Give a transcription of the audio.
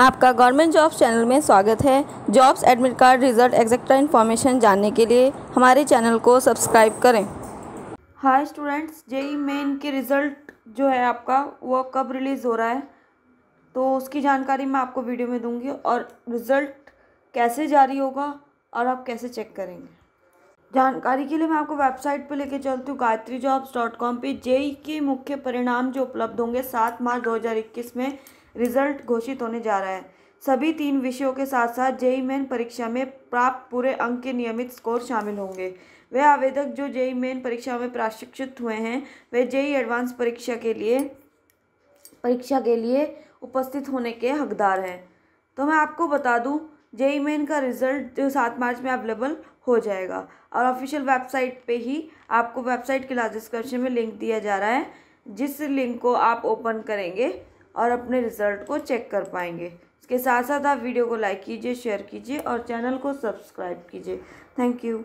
आपका government jobs channel में स्वागत है jobs admit card result etcetera information जानने के लिए हमारे चैनल को सब्सक्राइब करें हाय स्टूडेंट्स जेई मेन के रिज़ल्ट जो है आपका वो कब रिलीज़ हो रहा है तो उसकी जानकारी मैं आपको वीडियो में दूंगी और रिज़ल्ट कैसे जारी होगा और आप कैसे चेक करेंगे जानकारी के लिए मैं आपको वेबसाइट पर लेके चलती हूँ गायत्री जॉब्स डॉट कॉम पर जेई के मुख्य परिणाम जो उपलब्ध होंगे सात मार्च दो हज़ार इक्कीस में रिजल्ट घोषित होने जा रहा है सभी तीन विषयों के साथ साथ जेई मेन परीक्षा में प्राप्त पूरे अंक के नियमित स्कोर शामिल होंगे वह आवेदक जो जेई मेन परीक्षा में प्रशिक्षित हुए हैं वे जेई एडवांस परीक्षा के लिए परीक्षा के लिए उपस्थित होने के हकदार हैं तो मैं आपको बता दूं जेई मेन का रिज़ल्ट जो सात मार्च में अवेलेबल हो जाएगा और ऑफिशियल वेबसाइट पे ही आपको वेबसाइट के लास्ट डिस्क्रिप्शन में लिंक दिया जा रहा है जिस लिंक को आप ओपन करेंगे और अपने रिज़ल्ट को चेक कर पाएंगे इसके साथ साथ आप वीडियो को लाइक कीजिए शेयर कीजिए और चैनल को सब्सक्राइब कीजिए थैंक यू